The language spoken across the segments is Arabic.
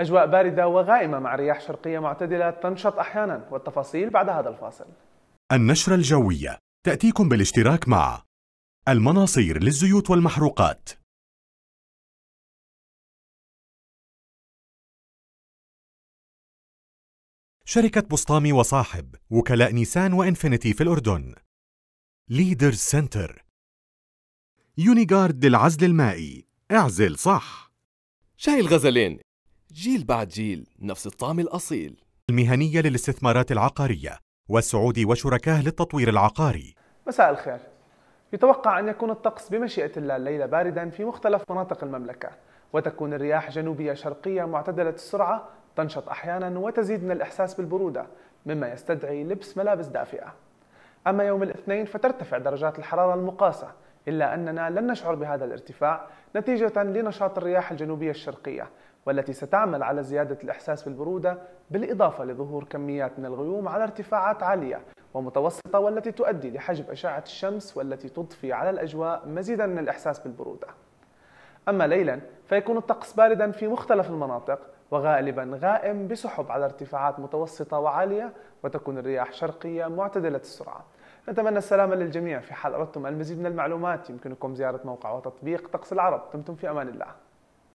أجواء باردة وغائمة مع رياح شرقية معتدلة تنشط أحيانا والتفاصيل بعد هذا الفاصل النشرة الجوية تأتيكم بالاشتراك مع المناصير للزيوت والمحروقات شركة بسطامي وصاحب وكلاء نيسان وإنفينيتي في الأردن ليدرز سنتر يونيغارد للعزل المائي اعزل صح شاي الغزلين جيل بعد جيل نفس الطعم الأصيل المهنية للاستثمارات العقارية والسعودي وشركاه للتطوير العقاري مساء الخير يتوقع أن يكون الطقس بمشيئة الله الليلة باردا في مختلف مناطق المملكة وتكون الرياح جنوبية شرقية معتدلة السرعة تنشط أحيانا وتزيد من الإحساس بالبرودة مما يستدعي لبس ملابس دافئة أما يوم الاثنين فترتفع درجات الحرارة المقاسة إلا أننا لن نشعر بهذا الارتفاع نتيجة لنشاط الرياح الجنوبية الشرقية والتي ستعمل على زيادة الإحساس بالبرودة بالإضافة لظهور كميات من الغيوم على ارتفاعات عالية ومتوسطة والتي تؤدي لحجب أشعة الشمس والتي تضفي على الأجواء مزيدا من الإحساس بالبرودة أما ليلا فيكون الطقس باردا في مختلف المناطق وغالبا غائم بسحب على ارتفاعات متوسطة وعالية وتكون الرياح شرقية معتدلة السرعة نتمنى السلامة للجميع في حال أردتم المزيد من المعلومات يمكنكم زيارة موقع وتطبيق طقس العرب دمتم في أمان الله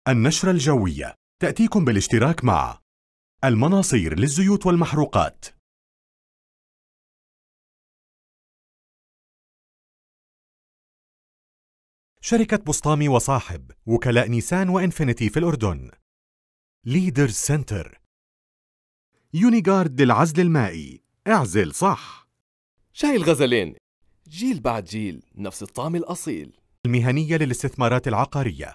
النشرة الجوية تأتيكم بالاشتراك مع المناصير للزيوت والمحروقات شركة بسطامي وصاحب وكلاء نيسان وإنفينيتي في الأردن ليدر سنتر يونيغارد للعزل المائي اعزل صح شاي الغزلين جيل بعد جيل نفس الطعم الأصيل المهنية للاستثمارات العقارية